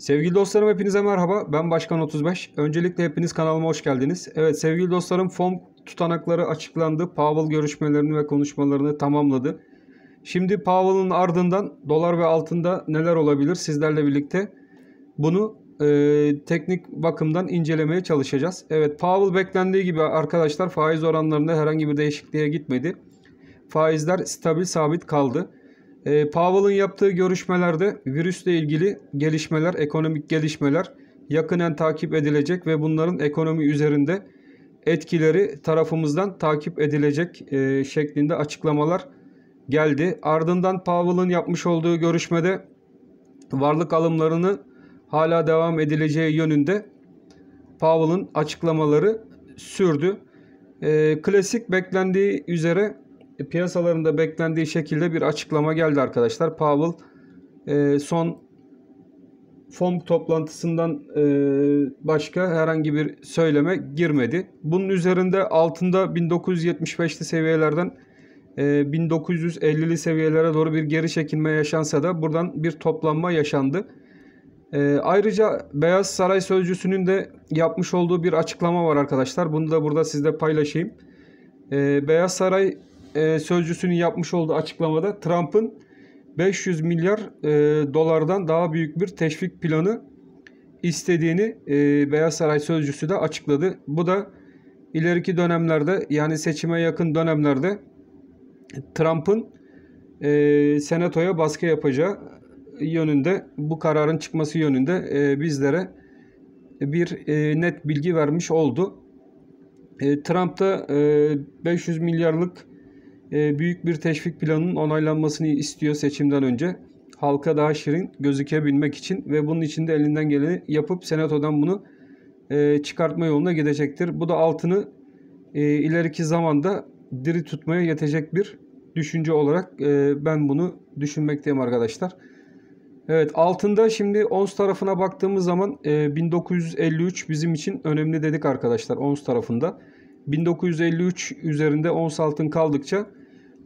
Sevgili dostlarım hepinize merhaba. Ben Başkan 35. Öncelikle hepiniz kanalıma hoş geldiniz. Evet sevgili dostlarım FOMC tutanakları açıklandı. Powell görüşmelerini ve konuşmalarını tamamladı. Şimdi Powell'ın ardından dolar ve altında neler olabilir sizlerle birlikte bunu e, teknik bakımdan incelemeye çalışacağız. Evet Powell beklendiği gibi arkadaşlar faiz oranlarında herhangi bir değişikliğe gitmedi. Faizler stabil sabit kaldı. E, Powell'ın yaptığı görüşmelerde virüsle ilgili gelişmeler, ekonomik gelişmeler yakinen takip edilecek ve bunların ekonomi üzerinde etkileri tarafımızdan takip edilecek e, şeklinde açıklamalar geldi. Ardından Powell'ın yapmış olduğu görüşmede varlık alımlarını hala devam edileceği yönünde Powell'ın açıklamaları sürdü. E, klasik beklendiği üzere e, piyasalarında beklendiği şekilde bir açıklama geldi arkadaşlar. Powell e, son FOMC toplantısından e, başka herhangi bir söyleme girmedi. Bunun üzerinde altında 1975'li seviyelerden e, 1950'li seviyelere doğru bir geri çekilme yaşansa da buradan bir toplanma yaşandı. ayrıca Beyaz Saray Sözcüsü'nün de yapmış olduğu bir açıklama var arkadaşlar. Bunu da burada sizle paylaşayım. Beyaz Saray e, sözcüsünün yapmış olduğu açıklamada Trump'ın 500 milyar e, dolardan daha büyük bir teşvik planı istediğini e, Beyaz Saray sözcüsü de açıkladı. Bu da ileriki dönemlerde yani seçime yakın dönemlerde Trump'ın e, senatoya baskı yapacağı yönünde bu kararın çıkması yönünde e, bizlere bir e, net bilgi vermiş oldu. E, Trump da e, 500 milyarlık ee, büyük bir teşvik planının onaylanmasını istiyor seçimden önce. Halka daha şirin gözükebilmek için ve bunun için de elinden geleni yapıp senatodan bunu e, çıkartma yoluna gidecektir. Bu da altını e, ileriki zamanda diri tutmaya yetecek bir düşünce olarak e, ben bunu düşünmekteyim arkadaşlar. Evet altında şimdi ONS tarafına baktığımız zaman 1953 bizim için önemli dedik arkadaşlar ONS tarafında. 1953 üzerinde ons altın kaldıkça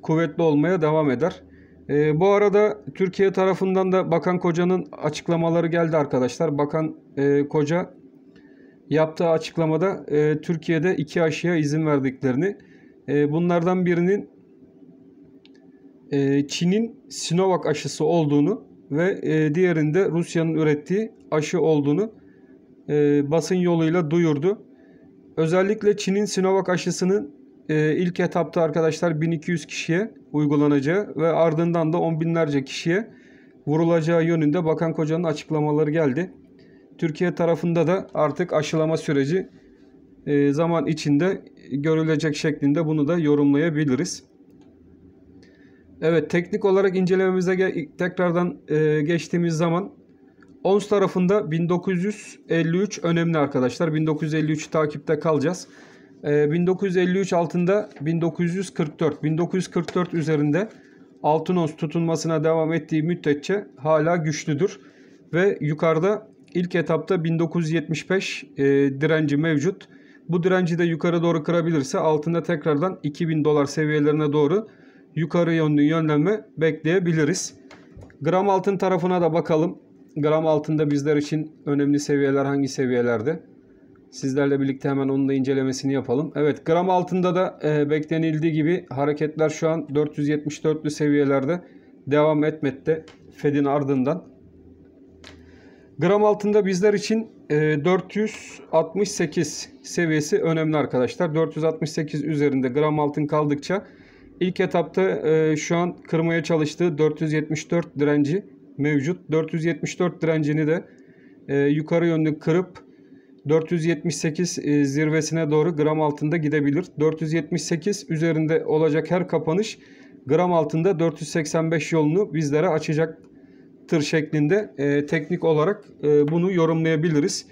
kuvvetli olmaya devam eder. E, bu arada Türkiye tarafından da Bakan Koca'nın açıklamaları geldi arkadaşlar. Bakan e, Koca yaptığı açıklamada e, Türkiye'de iki aşıya izin verdiklerini, e, bunlardan birinin e, Çin'in Sinovac aşısı olduğunu ve e, diğerinde Rusya'nın ürettiği aşı olduğunu e, basın yoluyla duyurdu. Özellikle Çin'in Sinovac aşısının e, ilk etapta arkadaşlar 1200 kişiye uygulanacağı ve ardından da on binlerce kişiye vurulacağı yönünde Bakan Koca'nın açıklamaları geldi. Türkiye tarafında da artık aşılama süreci e, zaman içinde görülecek şeklinde bunu da yorumlayabiliriz. Evet teknik olarak incelememize tekrardan e, geçtiğimiz zaman ONS tarafında 1953 önemli arkadaşlar. 1953 takipte kalacağız. 1953 ee, altında 1944, 1944 üzerinde altın Altınos tutunmasına devam ettiği müddetçe hala güçlüdür. Ve yukarıda ilk etapta 1975 e, direnci mevcut. Bu direnci de yukarı doğru kırabilirse altında tekrardan 2000 dolar seviyelerine doğru yukarı yönlü yönlenme bekleyebiliriz. Gram altın tarafına da bakalım. Gram altında bizler için önemli seviyeler hangi seviyelerde? Sizlerle birlikte hemen onun da incelemesini yapalım. Evet gram altında da e, beklenildiği gibi hareketler şu an 474'lü seviyelerde devam etmekte Fed'in ardından. Gram altında bizler için e, 468 seviyesi önemli arkadaşlar. 468 üzerinde gram altın kaldıkça ilk etapta e, şu an kırmaya çalıştığı 474 direnci mevcut. 474 direncini de e, yukarı yönlü kırıp 478 e, zirvesine doğru gram altında gidebilir. 478 üzerinde olacak her kapanış gram altında 485 yolunu bizlere açacaktır şeklinde e, teknik olarak e, bunu yorumlayabiliriz.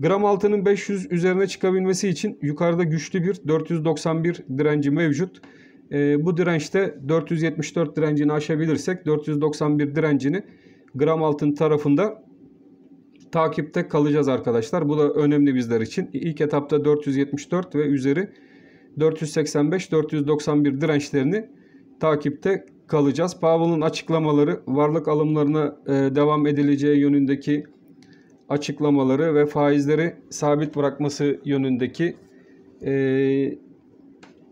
Gram altının 500 üzerine çıkabilmesi için yukarıda güçlü bir 491 direnci mevcut. E, bu dirençte 474 direncini aşabilirsek 491 direncini gram altın tarafında takipte kalacağız arkadaşlar. Bu da önemli bizler için. İlk etapta 474 ve üzeri 485-491 dirençlerini takipte kalacağız. Powell'ın açıklamaları, varlık alımlarına e, devam edileceği yönündeki açıklamaları ve faizleri sabit bırakması yönündeki e,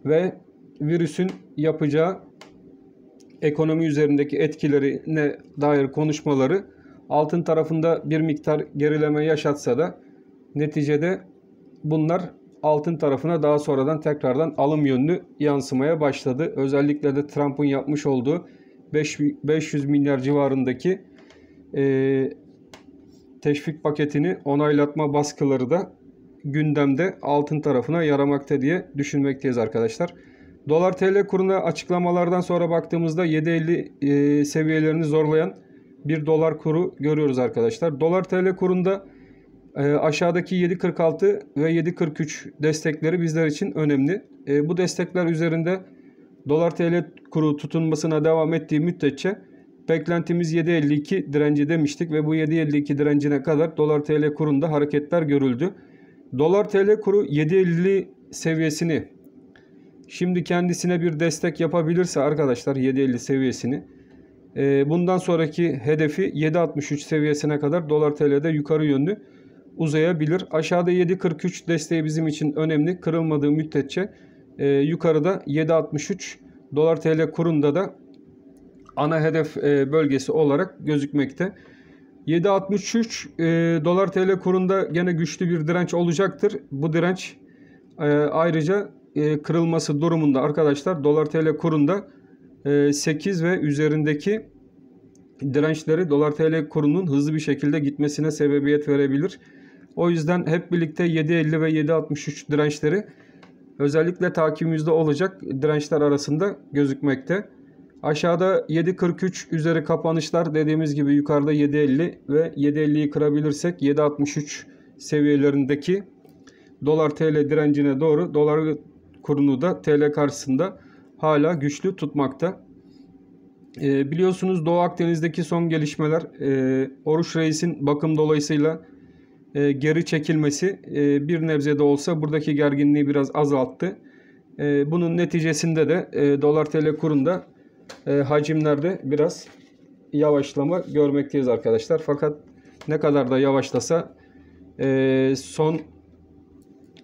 ve virüsün yapacağı ekonomi üzerindeki etkilerine dair konuşmaları Altın tarafında bir miktar gerileme yaşatsa da neticede bunlar altın tarafına daha sonradan tekrardan alım yönlü yansımaya başladı. Özellikle de Trump'ın yapmış olduğu 500 milyar civarındaki e, teşvik paketini onaylatma baskıları da gündemde altın tarafına yaramakta diye düşünmekteyiz arkadaşlar. Dolar TL kuruna açıklamalardan sonra baktığımızda 7.50 e, seviyelerini zorlayan 1 dolar kuru görüyoruz arkadaşlar. Dolar TL kurunda e, aşağıdaki 7.46 ve 7.43 destekleri bizler için önemli. E, bu destekler üzerinde dolar TL kuru tutunmasına devam ettiği müddetçe beklentimiz 7.52 direnci demiştik ve bu 7.52 direncine kadar dolar TL kurunda hareketler görüldü. Dolar TL kuru 7.50 seviyesini şimdi kendisine bir destek yapabilirse arkadaşlar 7.50 seviyesini ee, bundan sonraki hedefi 7.63 seviyesine kadar dolar TL'de yukarı yönlü uzayabilir. Aşağıda 7.43 desteği bizim için önemli. Kırılmadığı müddetçe e, yukarıda 7.63 dolar TL kurunda da ana hedef e, bölgesi olarak gözükmekte. 7.63 e, dolar TL kurunda gene güçlü bir direnç olacaktır. Bu direnç e, ayrıca e, kırılması durumunda arkadaşlar dolar TL kurunda 8 ee, ve üzerindeki dirençleri dolar tl kurunun hızlı bir şekilde gitmesine sebebiyet verebilir. O yüzden hep birlikte 7.50 ve 7.63 dirençleri özellikle takibimizde olacak dirençler arasında gözükmekte. Aşağıda 7.43 üzeri kapanışlar dediğimiz gibi yukarıda 7.50 ve 7.50'yi kırabilirsek 7.63 seviyelerindeki dolar tl direncine doğru dolar kurunu da tl karşısında hala güçlü tutmakta. E, biliyorsunuz Doğu Akdeniz'deki son gelişmeler e, Oruç Reis'in bakım dolayısıyla e, geri çekilmesi e, bir nebze de olsa buradaki gerginliği biraz azalttı. E, bunun neticesinde de e, dolar tl kurunda e, hacimlerde biraz yavaşlama görmekteyiz arkadaşlar. Fakat ne kadar da yavaşlasa e, son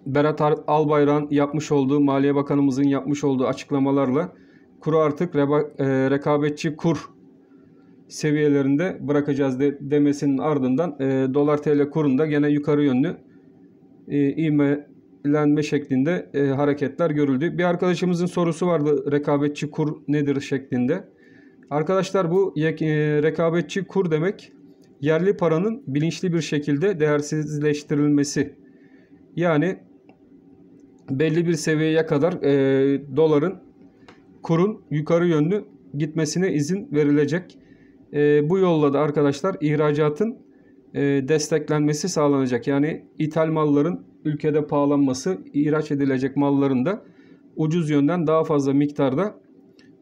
Berat Albayrak'ın yapmış olduğu, Maliye Bakanımızın yapmış olduğu açıklamalarla kuru artık reba, e, rekabetçi kur seviyelerinde bırakacağız de, demesinin ardından e, dolar tl kurunda gene yukarı yönlü e, ivmelenme şeklinde e, hareketler görüldü. Bir arkadaşımızın sorusu vardı rekabetçi kur nedir şeklinde. Arkadaşlar bu e, rekabetçi kur demek yerli paranın bilinçli bir şekilde değersizleştirilmesi. Yani belli bir seviyeye kadar e, doların kurun yukarı yönlü gitmesine izin verilecek. E, bu yolla da arkadaşlar ihracatın e, desteklenmesi sağlanacak. Yani ithal malların ülkede pahalanması, ihraç edilecek malların da ucuz yönden daha fazla miktarda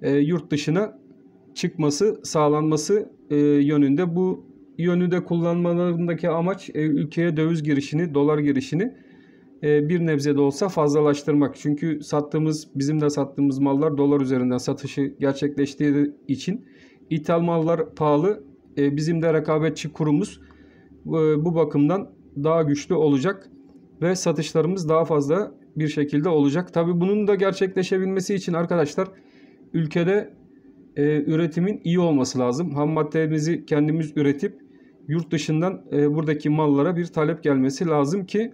e, yurt dışına çıkması, sağlanması e, yönünde. Bu yönü de kullanmalarındaki amaç e, ülkeye döviz girişini, dolar girişini e, bir nebze de olsa fazlalaştırmak. Çünkü sattığımız, bizim de sattığımız mallar dolar üzerinden satışı gerçekleştiği için ithal mallar pahalı. E, bizim de rekabetçi kurumuz e, bu bakımdan daha güçlü olacak ve satışlarımız daha fazla bir şekilde olacak. Tabi bunun da gerçekleşebilmesi için arkadaşlar ülkede e, üretimin iyi olması lazım. Ham maddemizi kendimiz üretip yurt dışından e, buradaki mallara bir talep gelmesi lazım ki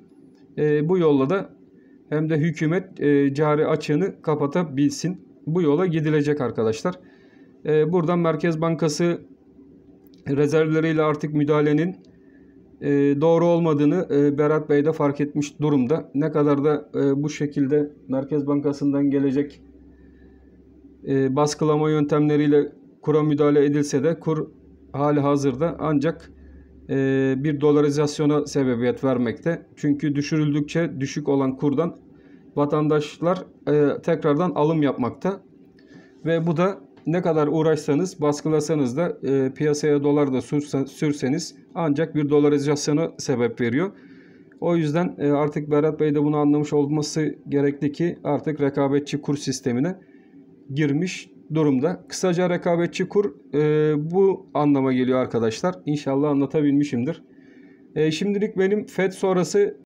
e, bu yolla da hem de hükümet e, cari açığını kapatabilsin. Bu yola gidilecek arkadaşlar. E, buradan Merkez Bankası rezervleriyle artık müdahalenin e, doğru olmadığını e, Berat Bey de fark etmiş durumda. Ne kadar da e, bu şekilde Merkez Bankası'ndan gelecek e, baskılama yöntemleriyle kura müdahale edilse de kur hali hazırda ancak e, bir dolarizasyona sebebiyet vermekte. Çünkü düşürüldükçe düşük olan kurdan vatandaşlar e, tekrardan alım yapmakta. Ve bu da ne kadar uğraşsanız, baskılasanız da e, piyasaya dolar da sürseniz ancak bir dolarizasyona sebep veriyor. O yüzden e, artık Berat Bey de bunu anlamış olması gerekli ki artık rekabetçi kur sistemine girmiş durumda. Kısaca rekabetçi kur e, bu anlama geliyor arkadaşlar. İnşallah anlatabilmişimdir. E, şimdilik benim FED sonrası